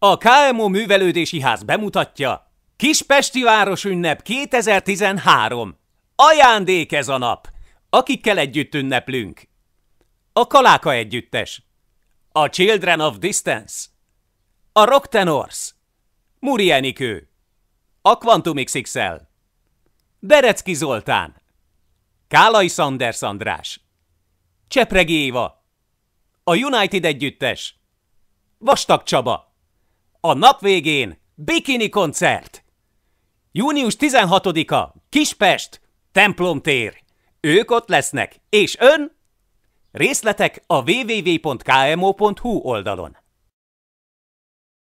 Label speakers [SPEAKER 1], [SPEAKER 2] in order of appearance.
[SPEAKER 1] A KMO Művelődési Ház bemutatja Kispesti ünnep 2013. Ajándék ez a nap, akikkel együtt ünneplünk. A Kaláka Együttes, a Children of Distance, a Rock Tenors, Muri Enikő, a Quantum XXL, Derecki Zoltán, Kálai Sanders András, Csepregi Éva, a United Együttes, Vastag Csaba, a nap végén bikini koncert. Június 16-a, Kispest, templomtér. Ők ott lesznek, és ön? Részletek a www.kmo.hu oldalon.